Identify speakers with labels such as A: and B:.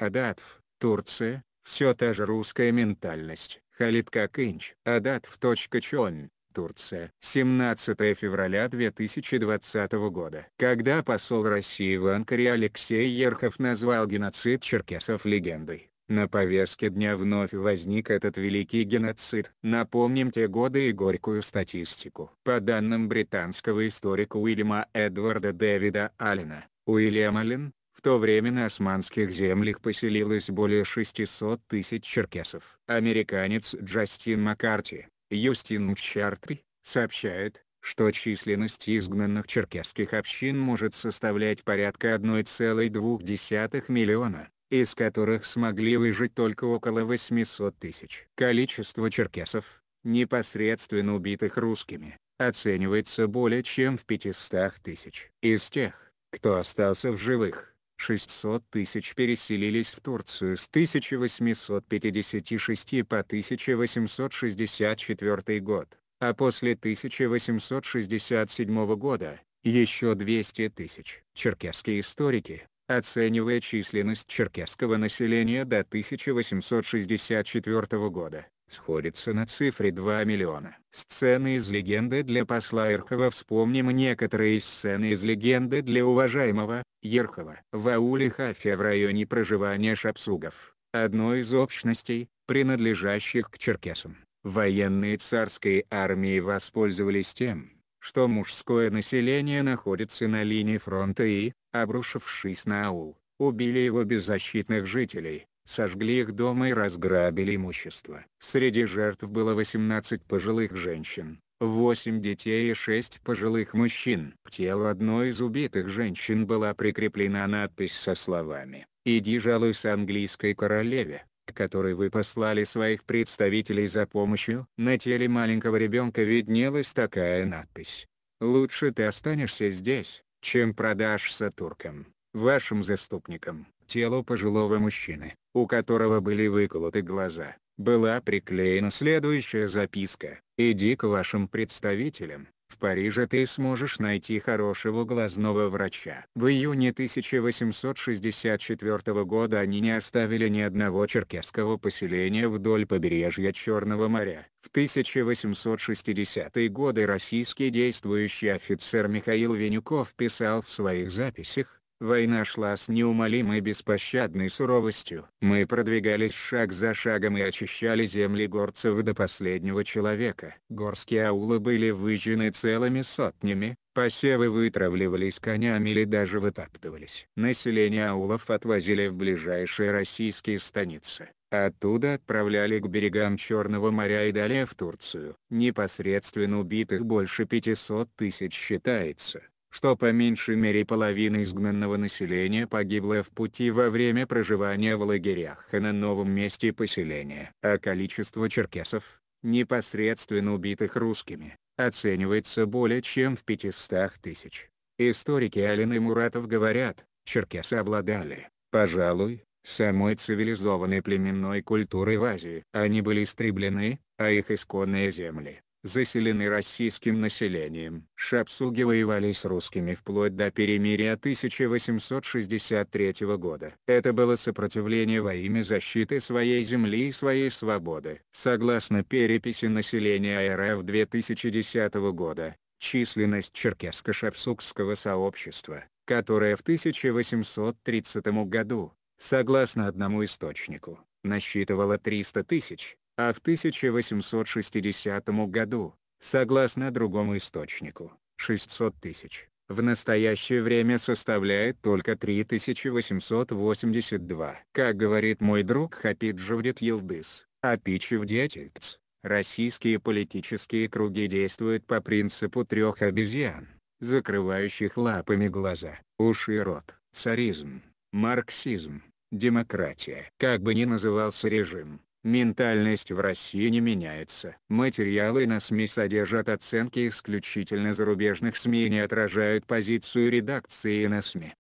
A: Адатф, Турция, все та же русская ментальность. Халид Какинч. Адатф.чон, Турция. 17 февраля 2020 года. Когда посол России в Анкаре Алексей Ерхов назвал геноцид черкесов легендой, на повестке дня вновь возник этот великий геноцид. Напомним те годы и горькую статистику. По данным британского историка Уильяма Эдварда Дэвида Аллена, Уильям Аллен, в то время на османских землях поселилось более 600 тысяч черкесов. Американец Джастин Маккарти, Юстин Мчартри, сообщает, что численность изгнанных черкесских общин может составлять порядка 1,2 миллиона, из которых смогли выжить только около 800 тысяч. Количество черкесов, непосредственно убитых русскими, оценивается более чем в 500 тысяч. Из тех, кто остался в живых, 600 тысяч переселились в Турцию с 1856 по 1864 год, а после 1867 года – еще 200 тысяч. Черкесские историки, оценивая численность черкесского населения до 1864 года, сходится на цифре 2 миллиона. Сцены из легенды для посла Ирхова Вспомним некоторые сцены из легенды для уважаемого, Ерхова. В ауле Хафе в районе проживания шапсугов, одной из общностей, принадлежащих к черкесам, военные царской армии воспользовались тем, что мужское население находится на линии фронта и, обрушившись на аул, убили его беззащитных жителей, сожгли их дома и разграбили имущество. Среди жертв было 18 пожилых женщин, 8 детей и 6 пожилых мужчин. К телу одной из убитых женщин была прикреплена надпись со словами «Иди жалуйся английской королеве» к которой вы послали своих представителей за помощью. На теле маленького ребенка виднелась такая надпись. «Лучше ты останешься здесь, чем продашься туркам, вашим заступникам» телу пожилого мужчины, у которого были выколоты глаза, была приклеена следующая записка «Иди к вашим представителям, в Париже ты сможешь найти хорошего глазного врача. В июне 1864 года они не оставили ни одного черкесского поселения вдоль побережья Черного моря. В 1860-е годы российский действующий офицер Михаил Венюков писал в своих записях Война шла с неумолимой беспощадной суровостью. Мы продвигались шаг за шагом и очищали земли горцев до последнего человека. Горские аулы были выжжены целыми сотнями, посевы вытравливались конями или даже вытаптывались. Население аулов отвозили в ближайшие российские станицы. Оттуда отправляли к берегам Черного моря и далее в Турцию. Непосредственно убитых больше 500 тысяч считается что по меньшей мере половина изгнанного населения погибла в пути во время проживания в лагерях и на новом месте поселения. А количество черкесов, непосредственно убитых русскими, оценивается более чем в 500 тысяч. Историки Алины Муратов говорят, черкесы обладали, пожалуй, самой цивилизованной племенной культурой в Азии. Они были истреблены, а их исконные земли, заселены российским населением. Шапсуги воевали с русскими вплоть до перемирия 1863 года. Это было сопротивление во имя защиты своей земли и своей свободы. Согласно переписи населения РФ 2010 года, численность черкесско шапсугского сообщества, которое в 1830 году, согласно одному источнику, насчитывало 300 тысяч, а в 1860 году, согласно другому источнику, 600 тысяч, в настоящее время составляет только 3882. Как говорит мой друг Хапид Жавдет Елдыс, Апичев Детельц, российские политические круги действуют по принципу трех обезьян, закрывающих лапами глаза, уши и рот. Царизм, марксизм, демократия. Как бы ни назывался режим, Ментальность в России не меняется. Материалы на СМИ содержат оценки исключительно зарубежных СМИ и не отражают позицию редакции на СМИ.